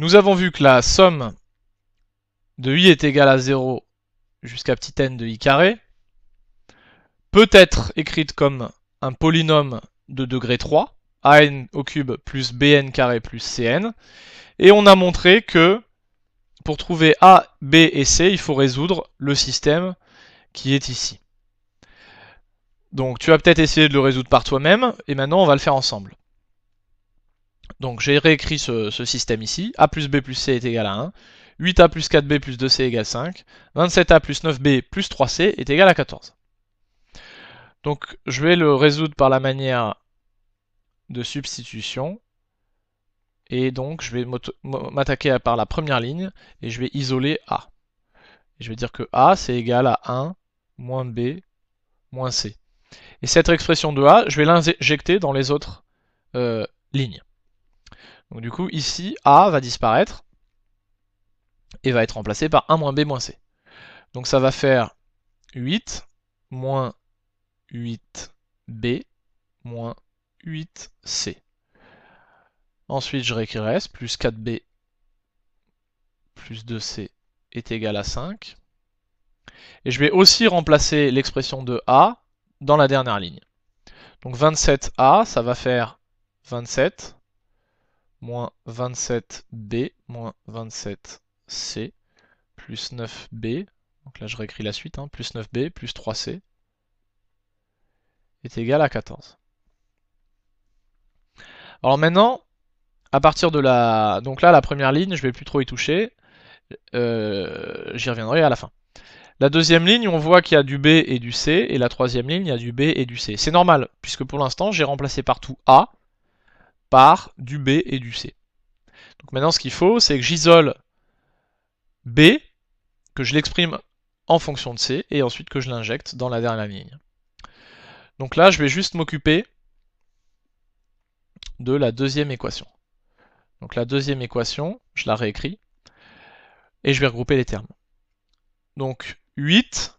Nous avons vu que la somme de i est égale à 0 jusqu'à petit n de i carré peut être écrite comme un polynôme de degré 3, an au cube plus bn carré plus cn, et on a montré que pour trouver a, b et c, il faut résoudre le système qui est ici. Donc tu vas peut-être essayer de le résoudre par toi-même, et maintenant on va le faire ensemble. Donc j'ai réécrit ce, système ici. A plus B plus C est égal à 1. 8A plus 4B plus 2C est à 5. 27A plus 9B plus 3C est égal à 14. Donc je vais le résoudre par la manière de substitution. Et donc je vais m'attaquer par la première ligne et je vais isoler A. je vais dire que A c'est égal à 1 moins B moins C. Et cette expression de A, je vais l'injecter dans les autres euh, lignes. Donc du coup, ici, A va disparaître et va être remplacé par 1 moins B moins C. Donc ça va faire 8 moins 8B moins 8C. Ensuite, je S plus 4B plus 2C est égal à 5. Et je vais aussi remplacer l'expression de A dans la dernière ligne. Donc 27A, ça va faire 27 moins 27b moins 27c plus 9b, donc là je réécris la suite, hein. plus 9b plus 3c est égal à 14. Alors maintenant, à partir de la... Donc là, la première ligne, je vais plus trop y toucher. Euh, j'y reviendrai à la fin. La deuxième ligne, on voit qu'il y a du B et du C, et la troisième ligne, il y a du B et du C. C'est normal, puisque pour l'instant, j'ai remplacé partout A, par du B et du C. Donc maintenant, ce qu'il faut, c'est que j'isole B, que je l'exprime en fonction de C, et ensuite que je l'injecte dans la dernière ligne. Donc là, je vais juste m'occuper de la deuxième équation. Donc la deuxième équation, je la réécris, et je vais regrouper les termes. Donc 8,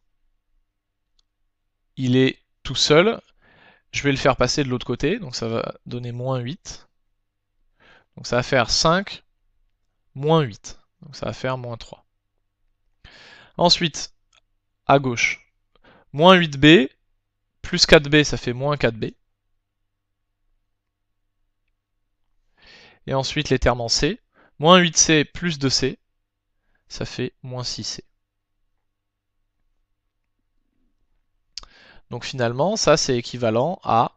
il est tout seul, je vais le faire passer de l'autre côté, donc ça va donner moins 8. Donc ça va faire 5, moins 8. Donc ça va faire moins 3. Ensuite, à gauche, moins 8b, plus 4b, ça fait moins 4b. Et ensuite, les termes en c, moins 8c plus 2c, ça fait moins 6c. Donc finalement, ça c'est équivalent à...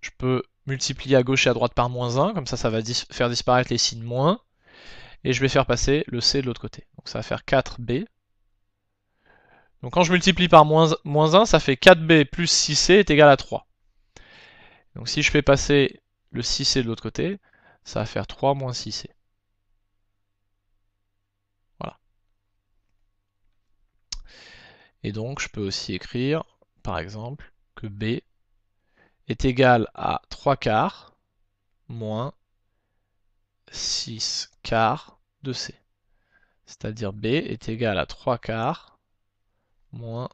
Je peux multiplier à gauche et à droite par moins 1, comme ça ça va faire disparaître les signes moins. Et je vais faire passer le C de l'autre côté. Donc ça va faire 4B. Donc quand je multiplie par moins 1, ça fait 4B plus 6C est égal à 3. Donc si je fais passer le 6C de l'autre côté, ça va faire 3 moins 6C. Et donc, je peux aussi écrire, par exemple, que B est égal à 3 quarts moins 6 quarts de C. C'est-à-dire B est égal à 3 quarts moins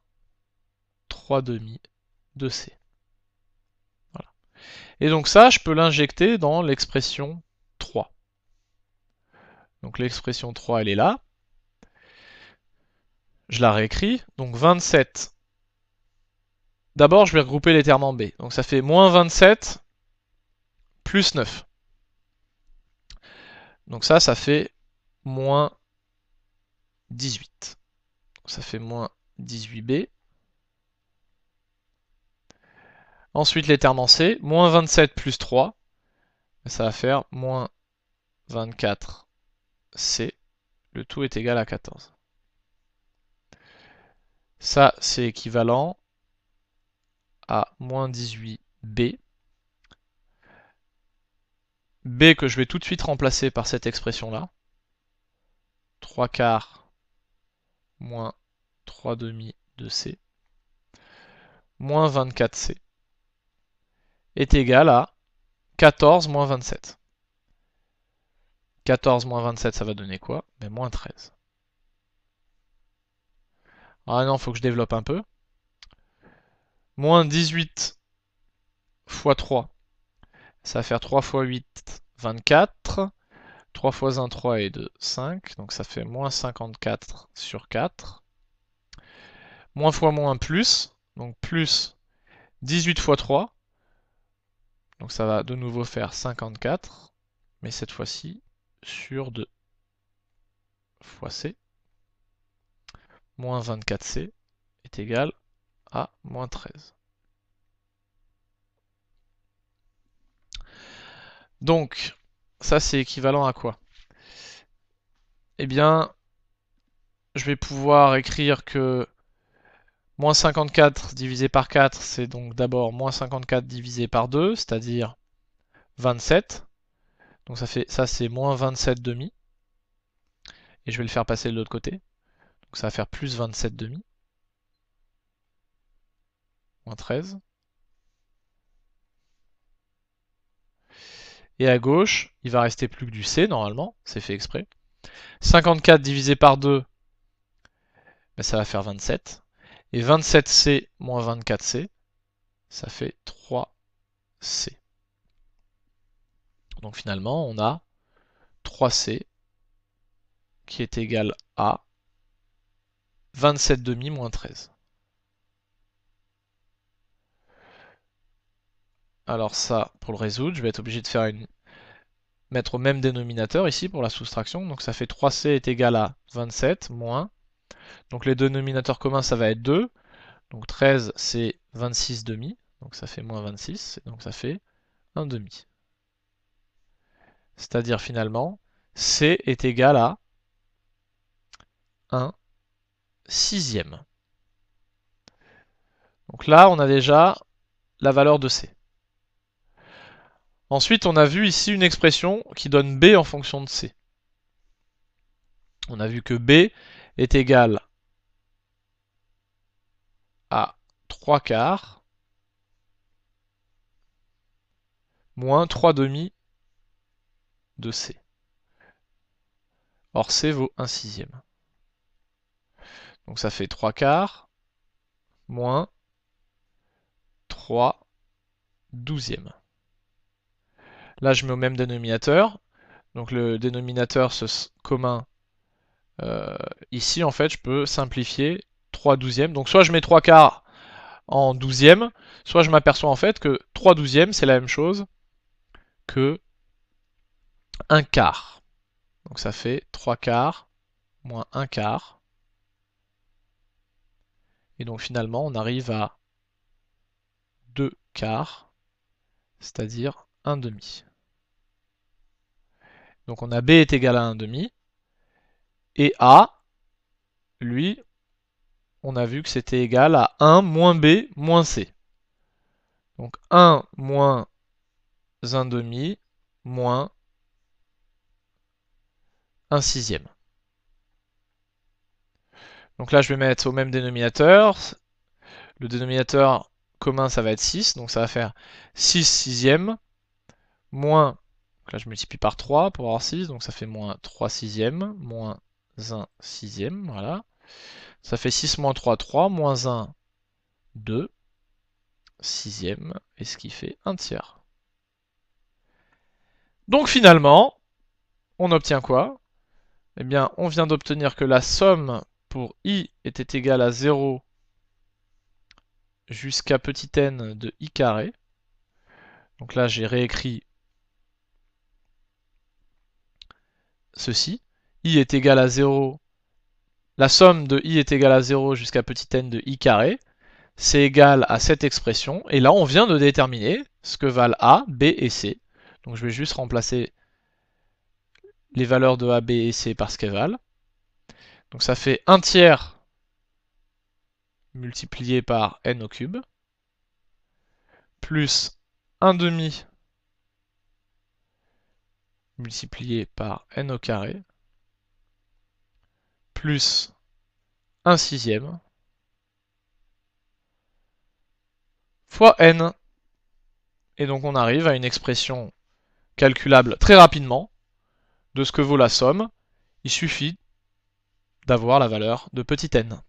3 demi de C. Et donc ça, je peux l'injecter dans l'expression 3. Donc l'expression 3, elle est là. Je la réécris. Donc 27. D'abord, je vais regrouper les termes en B. Donc ça fait moins 27 plus 9. Donc ça, ça fait moins 18. Ça fait moins 18B. Ensuite, les termes en C, moins 27 plus 3, ça va faire moins 24C. Le tout est égal à 14. Ça, c'est équivalent à moins 18b. b que je vais tout de suite remplacer par cette expression-là. 3 quarts moins 3 demi de c moins 24c est égal à 14 moins 27. 14 moins 27, ça va donner quoi Mais ben, moins 13. Ah non, il faut que je développe un peu. Moins 18 fois 3. Ça va faire 3 fois 8, 24. 3 fois 1, 3 et 2, 5. Donc ça fait moins 54 sur 4. Moins fois moins, plus. Donc plus 18 fois 3. Donc ça va de nouveau faire 54. Mais cette fois-ci sur 2 fois C moins 24c est égal à moins 13. Donc, ça c'est équivalent à quoi Eh bien, je vais pouvoir écrire que moins 54 divisé par 4, c'est donc d'abord moins 54 divisé par 2, c'est-à-dire 27. Donc ça fait ça c'est moins 27 demi. Et je vais le faire passer de l'autre côté. Donc ça va faire plus 27 demi. Moins 13. Et à gauche, il va rester plus que du C normalement, c'est fait exprès. 54 divisé par 2, ben, ça va faire 27. Et 27C moins 24C, ça fait 3C. Donc finalement, on a 3C qui est égal à 27 demi moins 13 Alors ça, pour le résoudre, je vais être obligé de faire une mettre au même dénominateur ici pour la soustraction. Donc ça fait 3c est égal à 27 moins. Donc les dénominateurs communs, ça va être 2. Donc 13, c'est 26 demi. Donc ça fait moins 26. Donc ça fait 1 demi. C'est-à-dire finalement, c est égal à 1 sixième. Donc là, on a déjà la valeur de C. Ensuite, on a vu ici une expression qui donne B en fonction de C. On a vu que B est égal à 3 quarts moins 3 demi de C. Or C vaut 1 sixième. Donc ça fait 3 quarts moins 3 douzièmes. Là, je mets au même dénominateur. Donc le dénominateur commun, euh, ici, en fait, je peux simplifier 3 douzièmes. Donc soit je mets 3 quarts en douzièmes, soit je m'aperçois en fait que 3 douzièmes, c'est la même chose que 1 quart. Donc ça fait 3 quarts moins 1 quart et donc finalement, on arrive à 2 quarts, c'est-à-dire 1 demi. Donc on a B est égal à 1 demi. Et A, lui, on a vu que c'était égal à 1 moins B moins C. Donc 1 moins 1 demi moins 1 sixième. Donc là, je vais mettre au même dénominateur. Le dénominateur commun, ça va être 6. Donc ça va faire 6 sixièmes moins... là, je multiplie par 3 pour avoir 6. Donc ça fait moins 3 sixièmes moins 1 sixième. Voilà. Ça fait 6 moins 3, 3. Moins 1, 2 sixième. Et ce qui fait 1 tiers. Donc finalement, on obtient quoi Eh bien, on vient d'obtenir que la somme pour i était égal à 0 jusqu'à petit n de i carré. Donc là, j'ai réécrit ceci. i est égal à 0. La somme de i est égale à 0 jusqu'à petit n de i carré. C'est égal à cette expression. Et là, on vient de déterminer ce que valent a, b et c. Donc je vais juste remplacer les valeurs de a, b et c par ce qu'elles valent. Donc ça fait 1 tiers multiplié par n au cube, plus 1 demi multiplié par n au carré, plus 1 sixième, fois n. Et donc on arrive à une expression calculable très rapidement de ce que vaut la somme. Il suffit d'avoir la valeur de petit n